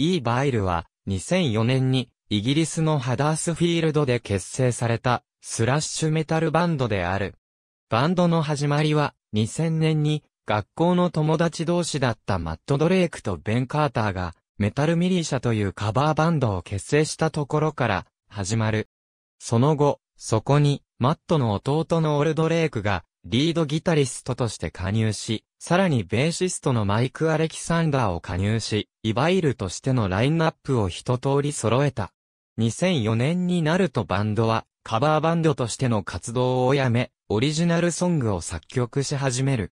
E バイルは、2004年に、イギリスのハダースフィールドで結成された、スラッシュメタルバンドである。バンドの始まりは、2000年に、学校の友達同士だったマット・ドレイクとベン・カーターが、メタル・ミリーシャというカバーバンドを結成したところから、始まる。その後、そこに、マットの弟のオルドレイクが、リードギタリストとして加入し、さらにベーシストのマイク・アレキサンダーを加入し、いわゆるとしてのラインナップを一通り揃えた。2004年になるとバンドは、カバーバンドとしての活動をやめ、オリジナルソングを作曲し始める。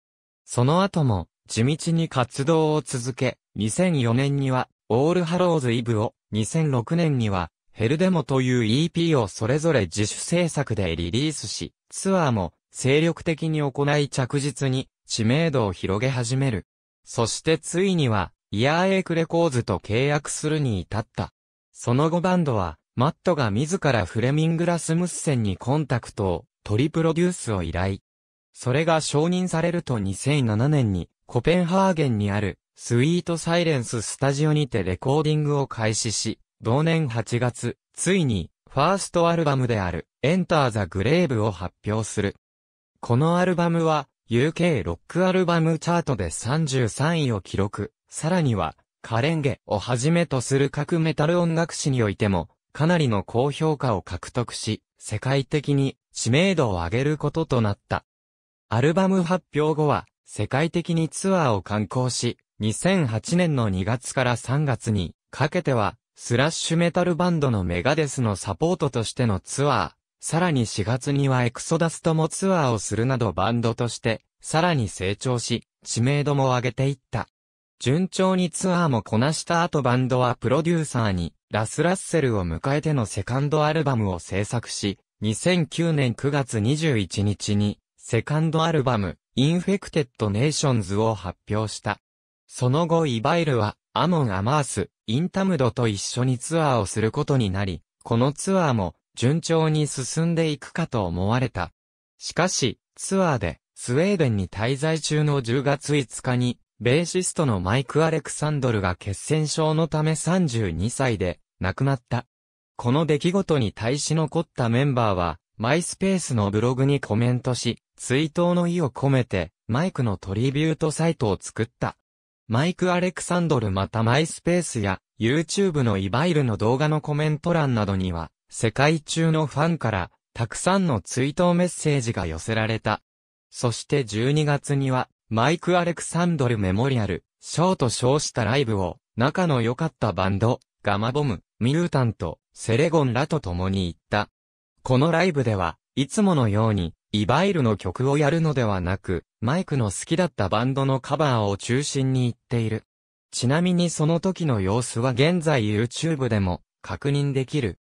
その後も、地道に活動を続け、2004年には、オールハローズ・イブを、2006年には、ヘルデモという EP をそれぞれ自主制作でリリースし、ツアーも精力的に行い着実に知名度を広げ始める。そしてついには、イヤーエイクレコーズと契約するに至った。その後バンドは、マットが自らフレミング・ラスムッセンにコンタクトを、取りプロデュースを依頼。それが承認されると2007年に、コペンハーゲンにある、スイート・サイレンス・スタジオにてレコーディングを開始し、同年8月、ついに、ファーストアルバムである、エンター・ザ・グレーブを発表する。このアルバムは、UK ロックアルバムチャートで33位を記録。さらには、カレンゲをはじめとする各メタル音楽史においても、かなりの高評価を獲得し、世界的に知名度を上げることとなった。アルバム発表後は、世界的にツアーを観光し、2008年の2月から3月にかけては、スラッシュメタルバンドのメガデスのサポートとしてのツアー、さらに4月にはエクソダスともツアーをするなどバンドとして、さらに成長し、知名度も上げていった。順調にツアーもこなした後バンドはプロデューサーに、ラス・ラッセルを迎えてのセカンドアルバムを制作し、2009年9月21日に、セカンドアルバム、インフェクテッド・ネーションズを発表した。その後イバイルは、アモン・アマース、インタムドと一緒にツアーをすることになり、このツアーも、順調に進んでいくかと思われた。しかし、ツアーで、スウェーデンに滞在中の10月5日に、ベーシストのマイク・アレクサンドルが血栓症のため32歳で亡くなった。この出来事に対し残ったメンバーは、マイスペースのブログにコメントし、追悼の意を込めて、マイクのトリビュートサイトを作った。マイク・アレクサンドルまたマイスペースや、YouTube のイバイルの動画のコメント欄などには、世界中のファンから、たくさんの追悼メッセージが寄せられた。そして12月には、マイク・アレクサンドル・メモリアル、ショーと称したライブを、仲の良かったバンド、ガマボム、ミュータント、セレゴンらと共に行った。このライブでは、いつものように、イバイルの曲をやるのではなく、マイクの好きだったバンドのカバーを中心に行っている。ちなみにその時の様子は現在 YouTube でも確認できる。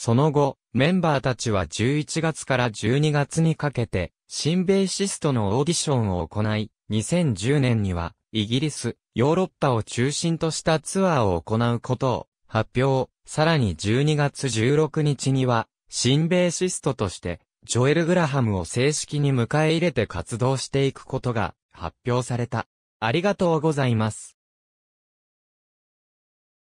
その後、メンバーたちは11月から12月にかけて、新ベーシストのオーディションを行い、2010年には、イギリス、ヨーロッパを中心としたツアーを行うことを発表、さらに12月16日には、新ベーシストとして、ジョエル・グラハムを正式に迎え入れて活動していくことが発表された。ありがとうございます。